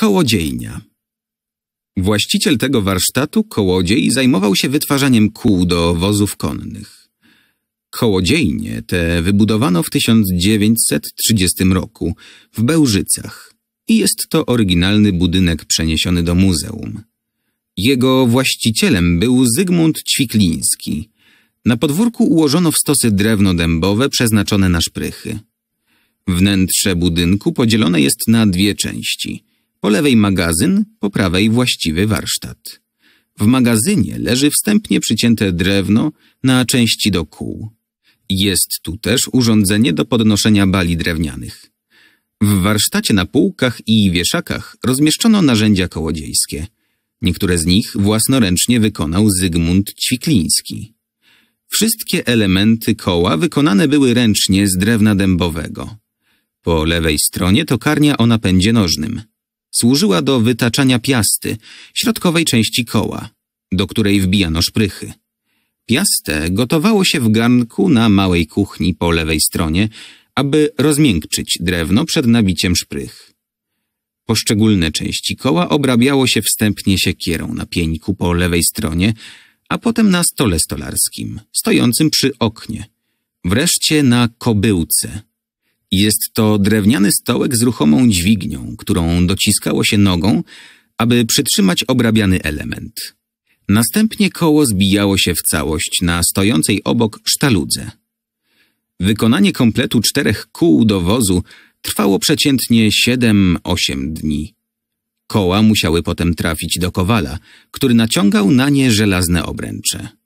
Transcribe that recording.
Kołodziejnia. Właściciel tego warsztatu, kołodziej, zajmował się wytwarzaniem kół do wozów konnych. Kołodziejnie te wybudowano w 1930 roku w Bełżycach i jest to oryginalny budynek przeniesiony do muzeum. Jego właścicielem był Zygmunt Ćwikliński. Na podwórku ułożono w stosy drewno dębowe przeznaczone na szprychy. Wnętrze budynku podzielone jest na dwie części – po lewej magazyn, po prawej właściwy warsztat. W magazynie leży wstępnie przycięte drewno na części do kół. Jest tu też urządzenie do podnoszenia bali drewnianych. W warsztacie na półkach i wieszakach rozmieszczono narzędzia kołodziejskie. Niektóre z nich własnoręcznie wykonał Zygmunt Ćwikliński. Wszystkie elementy koła wykonane były ręcznie z drewna dębowego. Po lewej stronie to karnia o napędzie nożnym – Służyła do wytaczania piasty, środkowej części koła, do której wbijano szprychy. Piastę gotowało się w garnku na małej kuchni po lewej stronie, aby rozmiękczyć drewno przed nabiciem szprych. Poszczególne części koła obrabiało się wstępnie siekierą na pieńku po lewej stronie, a potem na stole stolarskim, stojącym przy oknie. Wreszcie na kobyłce, jest to drewniany stołek z ruchomą dźwignią, którą dociskało się nogą, aby przytrzymać obrabiany element. Następnie koło zbijało się w całość na stojącej obok sztaludze. Wykonanie kompletu czterech kół do wozu trwało przeciętnie 7-8 dni. Koła musiały potem trafić do kowala, który naciągał na nie żelazne obręcze.